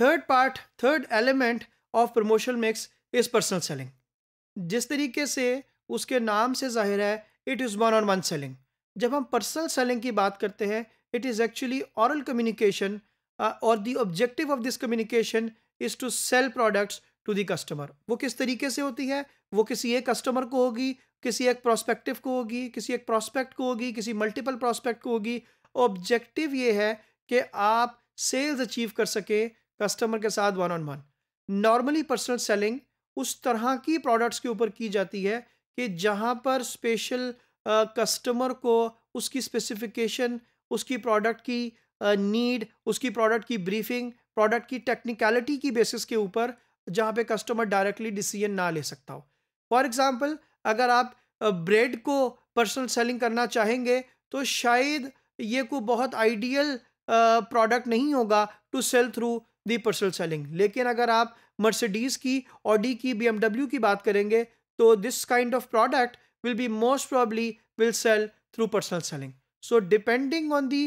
Third part third element of promotion mix is personal selling जिस तरीके से उसके नाम से जाहिर है it is one on one selling जब हम पर्सनल सेलिंग की बात करते हैं it is actually oral communication और the objective of this communication is to sell products to the customer वो किस तरीके से होती है वो किसी एक कस्टमर को होगी किसी एक प्रोस्पेक्टिव को होगी किसी एक प्रोस्पेक्ट को होगी किसी मल्टीपल प्रोस्पेक्ट को होगी ऑब्जेक्टिव ये है कि आप सेल्स अचीव कर सकें कस्टमर के साथ one on one normally personal selling उस तरह की प्रोडक्ट्स के ऊपर की जाती है कि जहाँ पर स्पेशल कस्टमर को उसकी स्पेसिफिकेशन उसकी प्रोडक्ट की नीड उसकी प्रोडक्ट की ब्रीफिंग प्रोडक्ट की टेक्निकलिटी की बेसिस के ऊपर जहाँ पे कस्टमर डायरेक्टली डिसीजन ना ले सकता हो फॉर एग्ज़ाम्पल अगर आप ब्रेड को पर्सनल सेलिंग करना चाहेंगे तो शायद ये को बहुत आइडियल प्रोडक्ट नहीं होगा to sell through the personal selling लेकिन अगर आप मर्सिडीज की ऑडी की बीएमडब्ल्यू की बात करेंगे तो this kind of product will be most probably will sell through personal selling so depending on the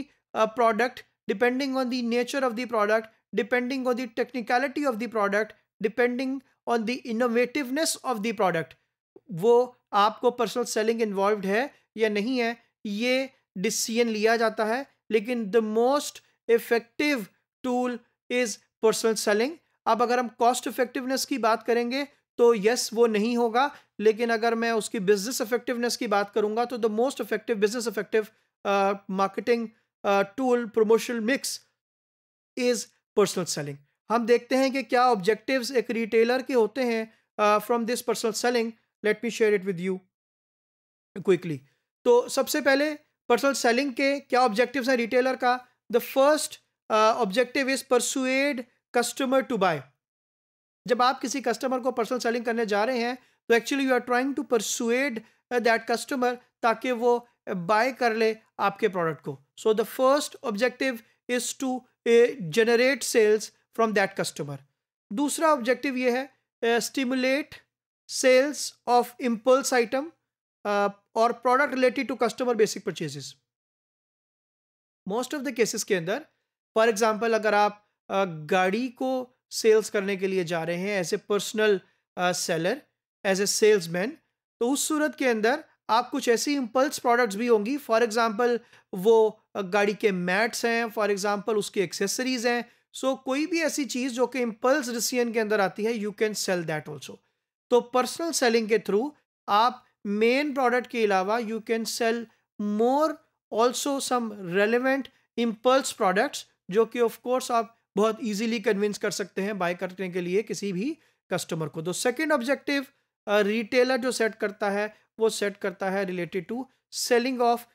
product depending on the nature of the product depending on the technicality of the product depending on the innovativeness of the product वो आपको personal selling involve है या नहीं है ये decision लिया जाता है लेकिन the most effective tool is personal selling अब अगर हम कॉस्ट इफेक्टिवनेस की बात करेंगे तो यस वो नहीं होगा लेकिन अगर मैं उसकी बिजनेस इफेक्टिवनेस की बात करूंगा तो the most effective business effective marketing tool promotional mix is personal selling हम देखते हैं कि क्या ऑब्जेक्टिव्स एक रिटेलर के होते हैं from this personal selling let me share it with you quickly तो सबसे पहले पर्सनल सेलिंग के क्या ऑब्जेक्टिव्स हैं रिटेलर का the first objective is persuade customer to buy जब आप किसी कस्टमर को पर्सनल सेलिंग करने जा रहे हैं तो actually you are trying to persuade that customer ताकि वो बाय uh, कर ले आपके प्रोडक्ट को so the first objective is to generate sales from that customer दूसरा ऑब्जेक्टिव ये है stimulate sales of impulse item और product related to customer basic purchases most of the cases के अंदर फॉर एग्जांपल अगर आप गाड़ी को सेल्स करने के लिए जा रहे हैं as a personal seller as a salesman तो उस सूरत के अंदर आप कुछ ऐसी इम्पल्स प्रोडक्ट्स भी होंगी फॉर एग्जांपल वो गाड़ी के मैट्स हैं फॉर एग्जांपल उसकी एक्सेसरीज हैं सो so, कोई भी ऐसी चीज़ जो कि इम्पल्स डिसीजन के अंदर आती है you can sell that also तो पर्सनल सेलिंग के थ्रू आप मेन प्रोडक्ट के अलावा you can sell more also some relevant impulse products जो कि ऑफ कोर्स आप बहुत इजीली कन्विंस कर सकते हैं बाय करने के लिए किसी भी कस्टमर को तो सेकंड ऑब्जेक्टिव रिटेलर जो सेट करता है वो सेट करता है related to selling of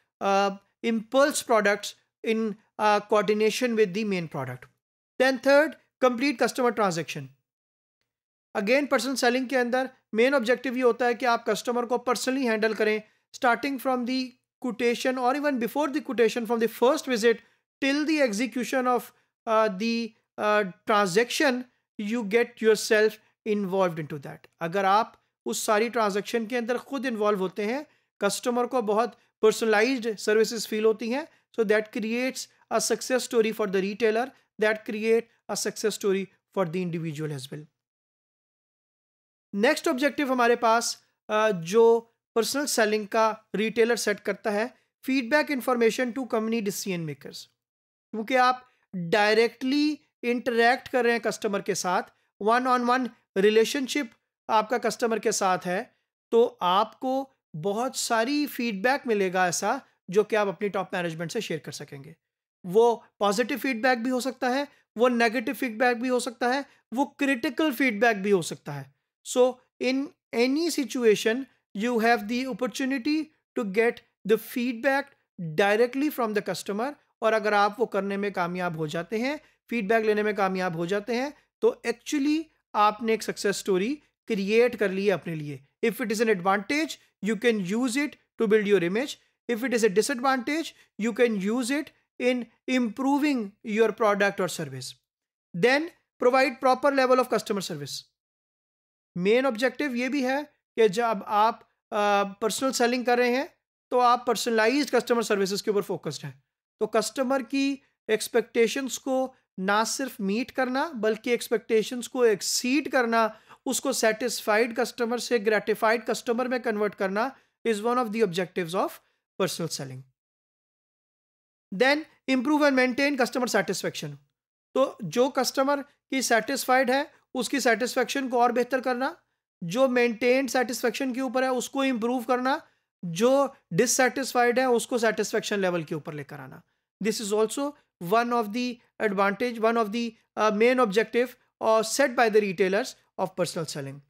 impulse products in coordination with the main product then third complete customer transaction again personal selling के अंदर मेन ऑब्जेक्टिव ये होता है कि आप कस्टमर को पर्सनली हैंडल करें स्टार्टिंग फ्रॉम दी कोटेशन और even before the quotation from the first visit till the execution of transaction you get yourself involve into that अगर आप उस सारी ट्रांजेक्शन के अंदर खुद इन्वॉल्व होते हैं कस्टमर को बहुत पर्सनलाइज सर्विसेज फील होती हैं so that creates a success story for the retailer that create a success story for the individual as well next objective हमारे पास uh, जो पर्सनल सेलिंग का रिटेलर सेट करता है feedback information to company decision makers क्योंकि आप directly interact कर रहे हैं कस्टमर के साथ वन ऑन वन रिलेशनशिप आपका कस्टमर के साथ है तो आपको बहुत सारी फीडबैक मिलेगा ऐसा जो कि आप अपनी टॉप मैनेजमेंट से शेयर कर सकेंगे वो पॉजिटिव फीडबैक भी हो सकता है वो नेगेटिव फीडबैक भी हो सकता है वो क्रिटिकल फीडबैक भी हो सकता है so in any situation you have the opportunity to get the feedback directly from the customer और अगर आप वो करने में कामयाब हो जाते हैं फीडबैक लेने में कामयाब हो जाते हैं तो एक्चुअली आपने एक सक्सेस स्टोरी क्रिएट कर ली है अपने लिए if it is an advantage you can use it to build your image if it is a disadvantage you can use it in improving your product और service then provide proper level of customer service main objective ये भी है कि जब आप personal uh, selling कर रहे हैं तो आप पर्सनलाइज कस्टमर सर्विसेज के ऊपर फोकस्ड हैं तो कस्टमर की एक्सपेक्टेशंस को ना सिर्फ मीट करना बल्कि एक्सपेक्टेशंस को एक्सीड करना उसको सेटिस्फाइड कस्टमर से ग्रेटिफाइड कस्टमर में कन्वर्ट करना is one of the objectives of personal selling then improve and maintain customer satisfaction तो जो कस्टमर की सेटिस्फाइड है उसकी सेटिस्फेक्शन को और बेहतर करना जो मेंटेन सेटिस्फेक्शन के ऊपर है उसको इम्प्रूव करना जो डिससेटिस्फाइड है उसको सेटिस्फेक्शन लेवल के ऊपर लेकर आना This is also one of the advantage, one of the uh, main objective uh, set by the retailers of personal selling.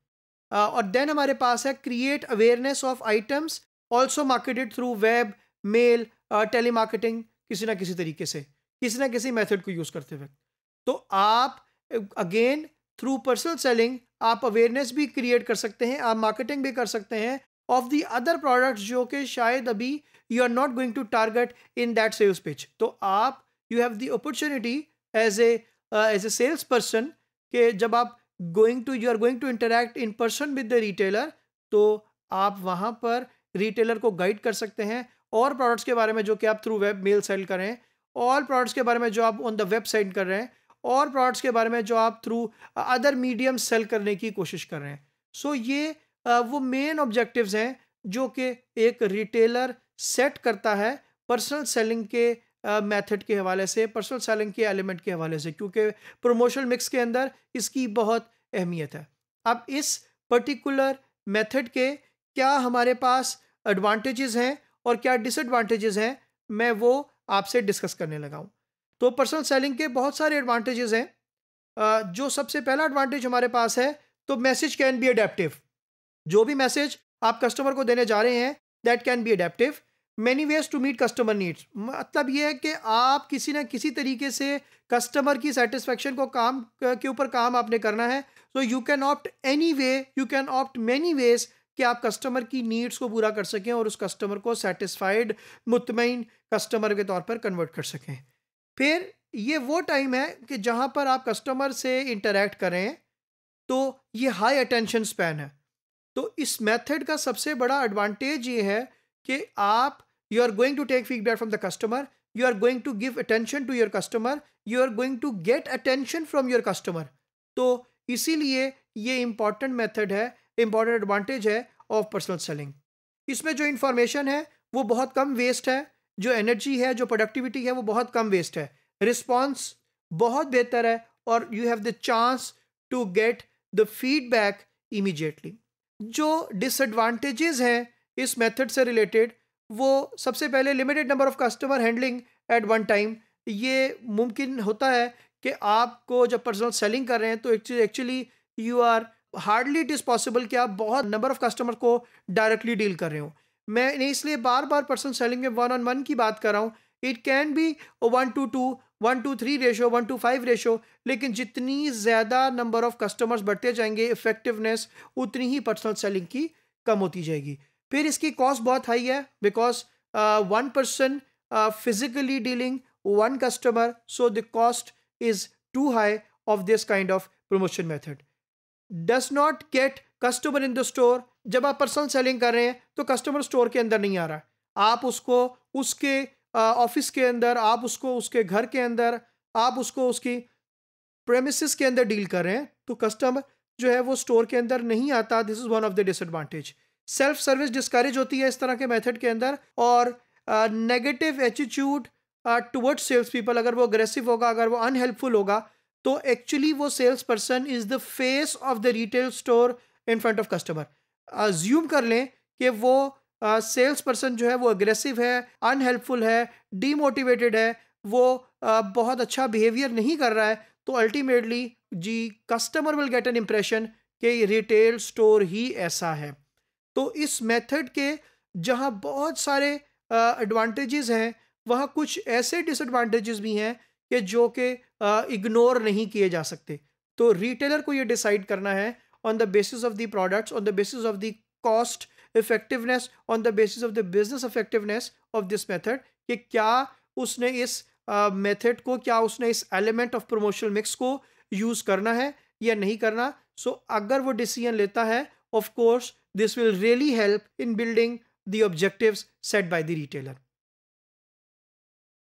Uh, और देन हमारे पास है create awareness of items also marketed through web mail tele marketing किसी ना किसी तरीके से किसी ना किसी मेथड को यूज़ करते वक्त तो आप अगेन थ्रू पर्सनल सेलिंग आप अवेयरनेस भी क्रिएट कर सकते हैं आप मार्केटिंग भी कर सकते हैं ऑफ दी अदर प्रोडक्ट्स जो कि शायद अभी you are not going to target in that sales pitch तो आप you have the opportunity as a as a sales person के जब आप going to you are going to interact in person with the retailer तो आप वहाँ पर retailer को गाइड कर सकते हैं और प्रोडक्ट्स के बारे में जो कि आप थ्रू वेब मेल सेल करें और प्रोडक्ट्स के बारे में जो आप ऑन द वेबसाइट कर रहे हैं और प्रोडक्ट्स के बारे में जो आप थ्रू अदर मीडियम सेल करने की कोशिश कर रहे हैं सो so, ये वो मेन ऑब्जेक्टिव्स हैं जो कि एक रिटेलर सेट करता है पर्सनल सेलिंग के मेथड के हवाले से पर्सनल सेलिंग के एलिमेंट के हवाले से क्योंकि प्रोमोशन मिक्स के अंदर इसकी बहुत अहमियत है अब इस पर्टिकुलर मेथड के क्या हमारे पास एडवांटेजेस हैं और क्या डिसएडवांटेजेस हैं मैं वो आपसे डिस्कस करने लगा हूँ तो पर्सनल सेलिंग के बहुत सारे एडवांटेजेस हैं जो सबसे पहला एडवांटेज हमारे पास है तो मैसेज कैन बी अडेप्टिव जो भी मैसेज आप कस्टमर को देने जा रहे हैं that can be adaptive many ways to meet customer needs मतलब ये है कि आप किसी न किसी तरीके से कस्टमर की सेटिस्फेक्शन को काम के ऊपर काम आपने करना है so you can opt any way you can opt many ways कि आप कस्टमर की नीड्स को पूरा कर सकें और उस कस्टमर को सेटिस्फाइड मुतमिन कस्टमर के तौर पर कन्वर्ट कर सकें फिर ये वो टाइम है कि जहाँ पर आप कस्टमर से इंटरेक्ट करें तो ये हाई अटेंशन स्पैन है तो इस मेथड का सबसे बड़ा एडवांटेज ये है कि आप you are going to take feedback from the customer you are going to give attention to your customer you are going to get attention from your customer तो इसीलिए ये इम्पॉर्टेंट मेथड है इम्पॉर्टेंट एडवांटेज है of personal selling इसमें जो information है वो बहुत कम वेस्ट है जो एनर्जी है जो प्रोडक्टिविटी है वो बहुत कम वेस्ट है रिस्पॉन्स बहुत बेहतर है और you have the chance to get the feedback immediately जो डिसएडवांटेजेस हैं इस मेथड से रिलेटेड वो सबसे पहले limited number of customer handling at one time ये मुमकिन होता है कि आपको जब पर्सनल सेलिंग कर रहे हैं तो actually you are hardly it is possible कि आप बहुत नंबर ऑफ़ कस्टमर को डायरेक्टली डील कर रहे हो मैं इसलिए बार बार पर्सनल सेलिंग में वन ऑन वन की बात कर रहा हूँ it can be one to two one to three ratio one to five ratio लेकिन जितनी ज़्यादा नंबर ऑफ कस्टमर्स बढ़ते जाएंगे इफेक्टिवनेस उतनी ही पर्सनल सेलिंग की कम होती जाएगी फिर इसकी कॉस्ट बहुत हाई है because one person physically dealing one customer so the cost is too high of this kind of promotion method does not get customer in the store जब आप पर्सनल सेलिंग कर रहे हैं तो कस्टमर स्टोर के अंदर नहीं आ रहा आप उसको उसके ऑफिस के अंदर आप उसको उसके घर के अंदर आप उसको उसकी प्रेमिस के अंदर डील कर रहे हैं तो कस्टमर जो है वो स्टोर के अंदर नहीं आता this is one of the disadvantage self service discourage होती है इस तरह के मेथड के अंदर और negative attitude toward sales people अगर वो अग्रेसिव होगा अगर वो अनहेल्पफुल होगा तो एक्चुअली वो sales person is the face of the retail store in front of customer assume कर लें कि वो सेल्स पर्सन जो है वो अग्रेसिव है अनहेल्पफुल है डीमोटिवेटेड है वो बहुत अच्छा बिहेवियर नहीं कर रहा है तो ultimately the customer will get an impression कि रिटेल स्टोर ही ऐसा है तो इस मेथड के जहाँ बहुत सारे एडवांटेजेस हैं वहाँ कुछ ऐसे डिसएडवांटेजेस भी हैं कि जो कि इग्नोर नहीं किए जा सकते तो रिटेलर को ये डिसाइड करना है on the basis of the products on the basis of the cost effectiveness on the basis of the business effectiveness of this method कि क्या उसने इस मेथड uh, को क्या उसने इस एलिमेंट ऑफ प्रमोशनल मिक्स को यूज़ करना है या नहीं करना सो so, अगर वो डिसीजन लेता है of course this will really help in building the objectives set by the retailer